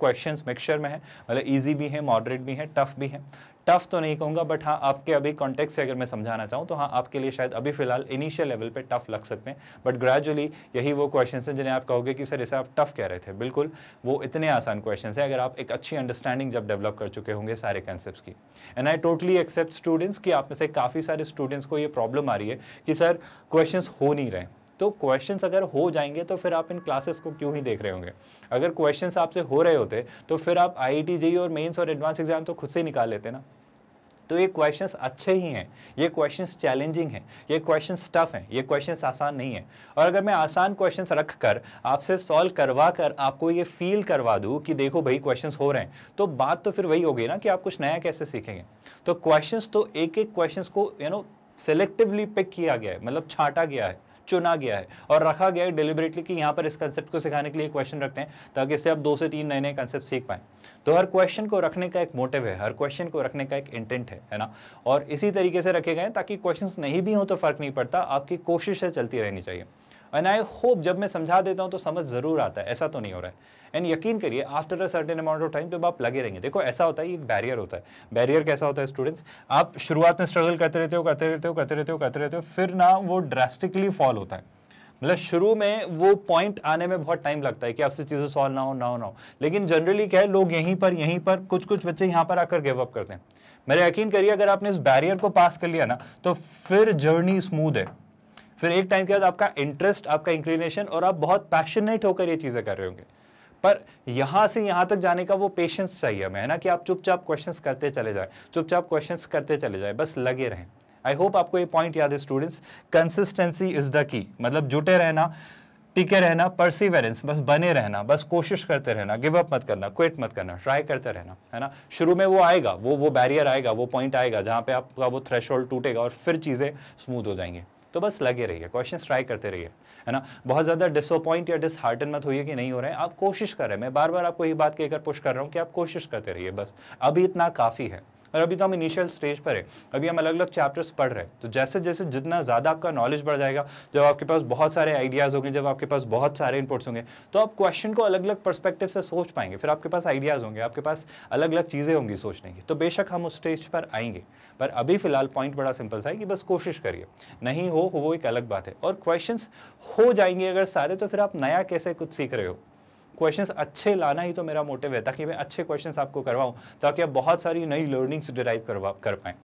questions mixture में है मतलब इजी भी है मॉडरेट भी है टफ भी है टफ तो नहीं कहूंगा बट हाँ आपके अभी कॉन्टेक्ट से अगर मैं समझाना चाहूँ तो हाँ आपके लिए शायद अभी फिलहाल इनिशियल लेवल पे टफ लग सकते हैं बट ग्रेजुअली यही वो क्वेश्चन हैं जिन्हें आप कहोगे कि सर इसे आप टफ कह रहे थे बिल्कुल वो इतने आसान क्वेश्चन हैं अगर आप एक अच्छी अंडरस्टैंडिंग जब डेवलप कर चुके होंगे सारे कॉन्सेप्ट की and I totally accept students कि आप में से काफ़ी सारे स्टूडेंट्स को ये प्रॉब्लम आ रही है कि सर क्वेश्चन हो नहीं रहे तो क्वेश्चंस अगर हो जाएंगे तो फिर आप इन क्लासेस को क्यों ही देख रहे होंगे अगर क्वेश्चंस आपसे हो रहे होते तो फिर आप आई जी e e और मेंस और एडवांस एग्जाम तो खुद से निकाल लेते ना तो ये क्वेश्चंस अच्छे ही हैं ये क्वेश्चंस चैलेंजिंग हैं ये क्वेश्चंस टफ हैं ये क्वेश्चंस आसान नहीं हैं और अगर मैं आसान क्वेश्चंस रख कर आपसे सॉल्व करवा कर आपको ये फील करवा दूँ कि देखो भाई क्वेश्चंस हो रहे हैं तो बात तो फिर वही होगी ना कि आप कुछ नया कैसे सीखेंगे तो क्वेश्चन तो एक एक क्वेश्चन को यू नो सेलेक्टिवली पिक किया गया है मतलब छाटा गया है चुना गया है और रखा गया है डिलिबरेटली कि यहाँ पर इस कंसेप्ट को सिखाने के लिए क्वेश्चन रखते हैं ताकि इससे आप दो से तीन नए नए कंसेप्ट सीख पाएं तो हर क्वेश्चन को रखने का एक मोटिव है हर क्वेश्चन को रखने का एक इंटेंट है है ना और इसी तरीके से रखे गए ताकि क्वेश्चन नहीं भी हों तो फर्क नहीं पड़ता आपकी कोशिशें चलती रहनी चाहिए एंड आई होप जब मैं समझा देता हूँ तो समझ ज़रूर आता है ऐसा तो नहीं हो रहा है एंड यकीन करिए after a certain amount of time जब आप लगे रहेंगे देखो ऐसा होता है एक बैरियर होता है बैरियर कैसा होता है स्टूडेंट्स आप शुरुआत में स्ट्रगल करते रहते हो करते रहते हो करते रहते हो करते रहते हो फिर ना वो ड्रास्टिकली फॉल होता है मतलब शुरू में वो पॉइंट आने में बहुत टाइम लगता है कि आपसे चीज़ें सॉल्व ना हो ना हो ना हो लेकिन जनरली क्या है लोग यहीं पर यहीं पर कुछ कुछ बच्चे यहाँ पर आकर गिव अप करते हैं मेरे यकीन करिए अगर आपने इस बैरियर को पास कर लिया ना तो फिर जर्नी स्मूथ है फिर एक टाइम के बाद आपका इंटरेस्ट आपका इंक्लिनेशन और आप बहुत पैशनेट होकर ये चीज़ें कर रहे होंगे पर यहाँ से यहाँ तक जाने का वो पेशेंस चाहिए हमें है ना कि आप चुपचाप क्वेश्चंस करते चले जाए चुपचाप क्वेश्चंस करते चले जाए बस लगे रहें आई होप आपको ये पॉइंट याद है students consistency is the key मतलब जुटे रहना टिके रहना परसिवेरेंस बस बने रहना बस कोशिश करते रहना गिव अप मत करना क्विट मत करना ट्राई करते रहना है ना शुरू में वो आएगा वो वो बैरियर आएगा वो पॉइंट आएगा जहाँ पे आपका वो थ्रेश टूटेगा और फिर चीज़ें स्मूथ हो जाएंगी तो बस लगे रहिए क्वेश्चन ट्राई करते रहिए है ना बहुत ज़्यादा डिसअपॉइंट या डिसहार्टन मत होइए कि नहीं हो रहे हैं आप कोशिश कर रहे हैं मैं बार बार आपको ये बात कहकर पुश कर रहा हूँ कि आप कोशिश करते रहिए बस अभी इतना काफ़ी है और अभी तो हम इनिशियल स्टेज पर है अभी हम अलग अलग चैप्टर्स पढ़ रहे हैं तो जैसे जैसे जितना ज़्यादा आपका नॉलेज बढ़ जाएगा जब आपके पास बहुत सारे आइडियाज़ होंगे जब आपके पास बहुत सारे इनपुट्स होंगे तो आप क्वेश्चन को अलग अलग परस्पेक्टिव से सोच पाएंगे फिर आपके पास आइडियाज़ होंगे आपके पास अलग अलग चीज़ें होंगी सोचने की तो बेशक हम उस स्टेज पर आएंगे पर अभी फिलहाल पॉइंट बड़ा सिंपल सा है कि बस कोशिश करिए नहीं हो वो एक अलग बात है और क्वेश्चन हो जाएंगे अगर सारे तो फिर आप नया कैसे कुछ सीख रहे हो क्वेश्चंस अच्छे लाना ही तो मेरा मोटिव है ताकि मैं अच्छे क्वेश्चंस आपको करवाऊँ ताकि आप बहुत सारी नई लर्निंग्स डिराइव करवा कर पाएँ